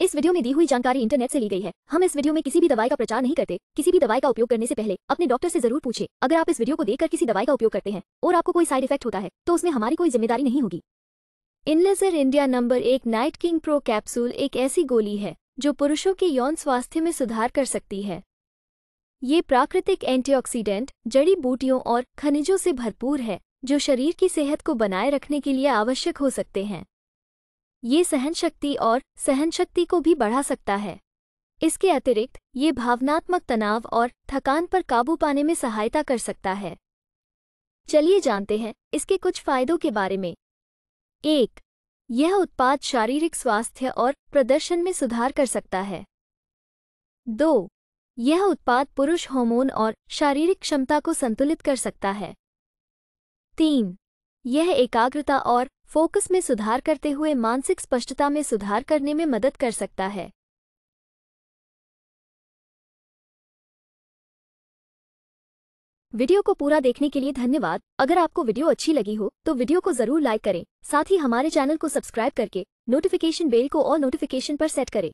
इस वीडियो में दी हुई जानकारी इंटरनेट से ली गई है हम इस वीडियो में किसी भी दवाई का प्रचार नहीं करते किसी भी दवाई का उपयोग करने से पहले अपने डॉक्टर से जरूर पूछे अगर आप इस वीडियो को देखकर किसी दवाई का उपयोग करते हैं और आपको कोई साइड इफेक्ट होता है तो उसमें हमारी कोई जिम्मेदारी नहीं होगी इनलेजर इंडिया नंबर एक नाइट किंग प्रो कैप्सूल एक ऐसी गोली है जो पुरुषों के यौन स्वास्थ्य में सुधार कर सकती है ये प्राकृतिक एंटीऑक्सीडेंट जड़ी बूटियों और खनिजों से भरपूर है जो शरीर की सेहत को बनाए रखने के लिए आवश्यक हो सकते हैं ये सहन शक्ति और सहन शक्ति को भी बढ़ा सकता है इसके अतिरिक्त ये भावनात्मक तनाव और थकान पर काबू पाने में सहायता कर सकता है चलिए जानते हैं इसके कुछ फायदों के बारे में एक यह उत्पाद शारीरिक स्वास्थ्य और प्रदर्शन में सुधार कर सकता है दो यह उत्पाद पुरुष हार्मोन और शारीरिक क्षमता को संतुलित कर सकता है तीन यह एकाग्रता और फोकस में सुधार करते हुए मानसिक स्पष्टता में सुधार करने में मदद कर सकता है वीडियो को पूरा देखने के लिए धन्यवाद अगर आपको वीडियो अच्छी लगी हो तो वीडियो को जरूर लाइक करें साथ ही हमारे चैनल को सब्सक्राइब करके नोटिफिकेशन बेल को और नोटिफिकेशन पर सेट करें